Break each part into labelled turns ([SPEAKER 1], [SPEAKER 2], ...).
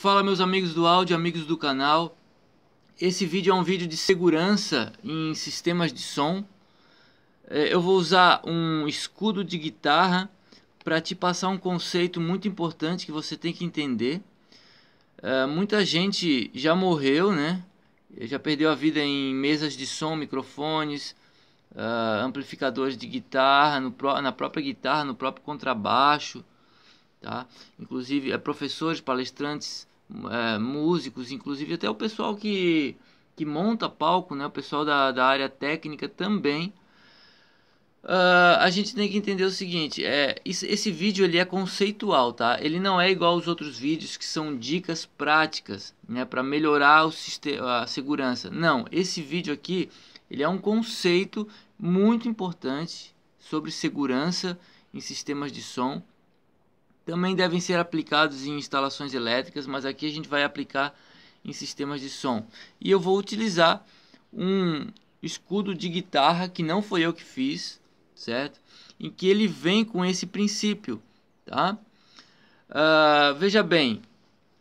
[SPEAKER 1] Fala meus amigos do áudio, amigos do canal. Esse vídeo é um vídeo de segurança em sistemas de som. É, eu vou usar um escudo de guitarra para te passar um conceito muito importante que você tem que entender. É, muita gente já morreu, né? Já perdeu a vida em mesas de som, microfones, é, amplificadores de guitarra, na própria guitarra, no próprio contrabaixo tá? Inclusive é, professores, palestrantes, é, músicos, inclusive até o pessoal que, que monta palco, né? O pessoal da, da área técnica também. Uh, a gente tem que entender o seguinte, é, esse, esse vídeo ele é conceitual, tá? Ele não é igual aos outros vídeos que são dicas práticas, né? Para melhorar o sistema, a segurança. Não, esse vídeo aqui ele é um conceito muito importante sobre segurança em sistemas de som também devem ser aplicados em instalações elétricas, mas aqui a gente vai aplicar em sistemas de som. E eu vou utilizar um escudo de guitarra que não foi eu que fiz, certo? Em que ele vem com esse princípio, tá? Uh, veja bem,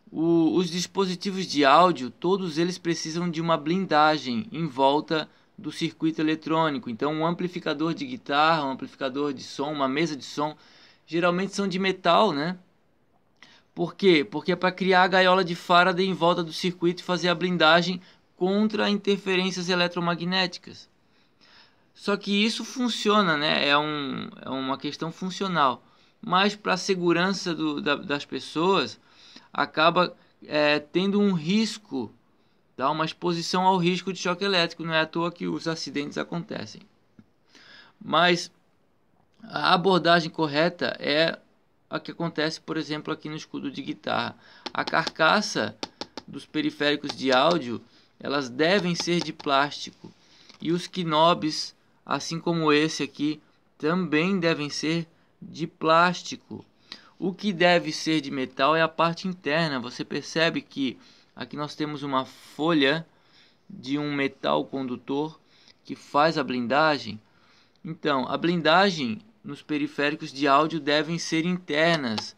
[SPEAKER 1] o, os dispositivos de áudio, todos eles precisam de uma blindagem em volta do circuito eletrônico. Então, um amplificador de guitarra, um amplificador de som, uma mesa de som, geralmente são de metal, né? Por quê? Porque é para criar a gaiola de Faraday em volta do circuito e fazer a blindagem contra interferências eletromagnéticas. Só que isso funciona, né? É, um, é uma questão funcional. Mas para a segurança do, da, das pessoas, acaba é, tendo um risco, tá? uma exposição ao risco de choque elétrico. Não é à toa que os acidentes acontecem. Mas a abordagem correta é a que acontece, por exemplo, aqui no escudo de guitarra. A carcaça dos periféricos de áudio, elas devem ser de plástico. E os knobs, assim como esse aqui, também devem ser de plástico. O que deve ser de metal é a parte interna. Você percebe que aqui nós temos uma folha de um metal condutor que faz a blindagem. Então, a blindagem nos periféricos de áudio devem ser internas.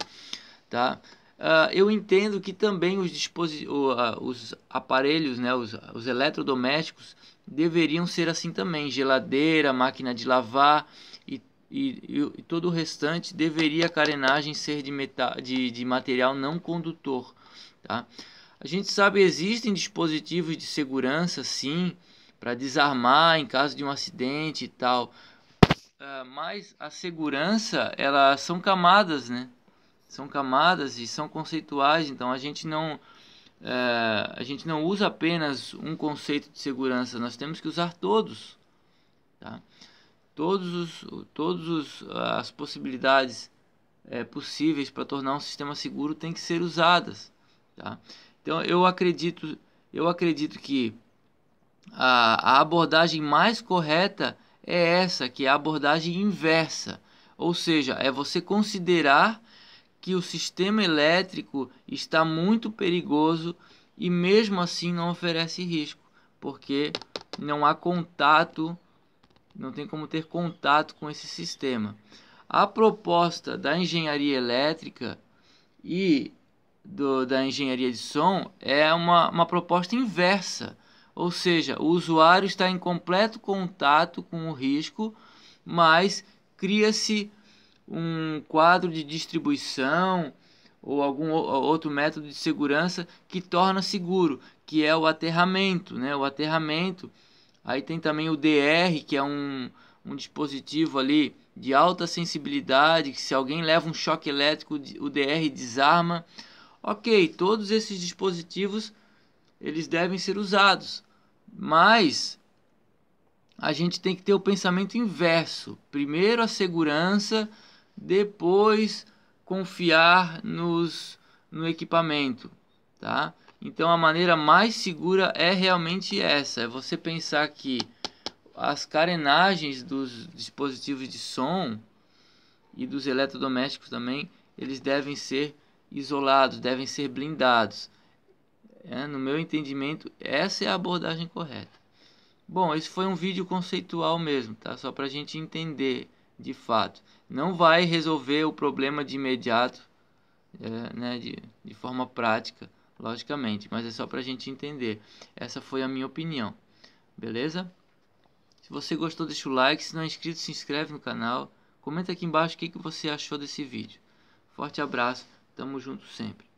[SPEAKER 1] Tá? Uh, eu entendo que também os, disposi uh, ah, os aparelhos, né, os, os eletrodomésticos, deveriam ser assim também. Geladeira, máquina de lavar e, e, e todo o restante deveria a carenagem ser de, de, de material não condutor. Tá? A gente sabe existem dispositivos de segurança, sim, para desarmar em caso de um acidente e tal uh, mas a segurança, elas são camadas, né? São camadas e são conceituais, então a gente não uh, a gente não usa apenas um conceito de segurança, nós temos que usar todos, tá? Todos os todos os, as possibilidades é, possíveis para tornar um sistema seguro têm que ser usadas, tá? Então eu acredito eu acredito que a, a abordagem mais correta é essa, que é a abordagem inversa, ou seja, é você considerar que o sistema elétrico está muito perigoso e mesmo assim não oferece risco, porque não há contato, não tem como ter contato com esse sistema. A proposta da engenharia elétrica e do, da engenharia de som é uma, uma proposta inversa ou seja, o usuário está em completo contato com o risco, mas cria-se um quadro de distribuição ou algum outro método de segurança que torna seguro, que é o aterramento, né? O aterramento. Aí tem também o DR, que é um, um dispositivo ali de alta sensibilidade, que se alguém leva um choque elétrico, o DR desarma. OK, todos esses dispositivos eles devem ser usados, mas a gente tem que ter o pensamento inverso. Primeiro a segurança, depois confiar nos, no equipamento, tá? Então a maneira mais segura é realmente essa, é você pensar que as carenagens dos dispositivos de som e dos eletrodomésticos também, eles devem ser isolados, devem ser blindados. É, no meu entendimento, essa é a abordagem correta. Bom, esse foi um vídeo conceitual mesmo, tá? Só para a gente entender de fato. Não vai resolver o problema de imediato, é, né, de, de forma prática, logicamente, mas é só para a gente entender. Essa foi a minha opinião, beleza? Se você gostou, deixa o like. Se não é inscrito, se inscreve no canal. Comenta aqui embaixo o que, que você achou desse vídeo. Forte abraço, tamo junto sempre.